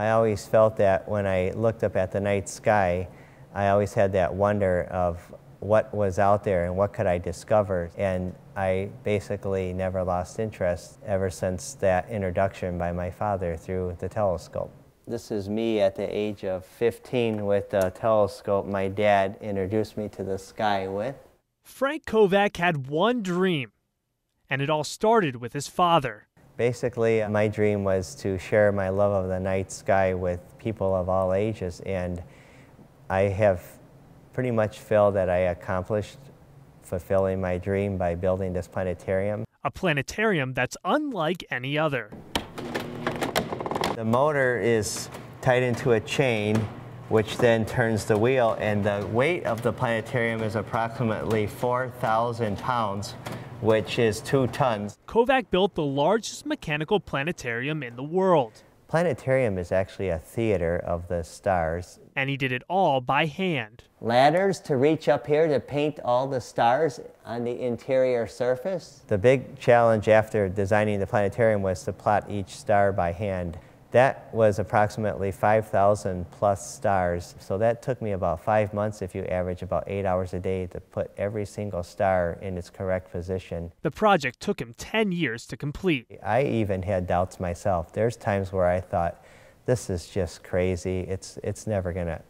I always felt that when I looked up at the night sky, I always had that wonder of what was out there and what could I discover. And I basically never lost interest ever since that introduction by my father through the telescope. This is me at the age of 15 with the telescope my dad introduced me to the sky with. Frank Kovac had one dream, and it all started with his father. Basically, my dream was to share my love of the night sky with people of all ages, and I have pretty much feel that I accomplished fulfilling my dream by building this planetarium. A planetarium that's unlike any other. The motor is tied into a chain, which then turns the wheel, and the weight of the planetarium is approximately 4,000 pounds, which is two tons. Kovac built the largest mechanical planetarium in the world. Planetarium is actually a theater of the stars. And he did it all by hand. Ladders to reach up here to paint all the stars on the interior surface. The big challenge after designing the planetarium was to plot each star by hand. That was approximately 5,000 plus stars. So that took me about five months if you average about eight hours a day to put every single star in its correct position. The project took him 10 years to complete. I even had doubts myself. There's times where I thought, this is just crazy. It's, it's never gonna,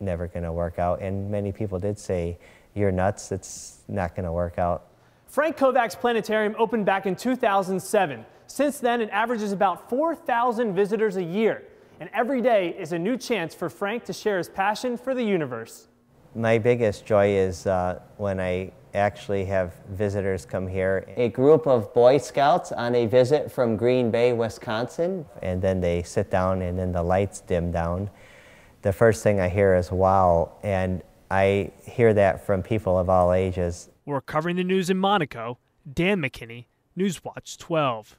never gonna work out. And many people did say, you're nuts, it's not gonna work out. Frank Kovac's planetarium opened back in 2007. Since then, it averages about 4,000 visitors a year. And every day is a new chance for Frank to share his passion for the universe. My biggest joy is uh, when I actually have visitors come here. A group of Boy Scouts on a visit from Green Bay, Wisconsin. And then they sit down and then the lights dim down. The first thing I hear is wow. And I hear that from people of all ages. We're covering the news in Monaco. Dan McKinney, Newswatch 12.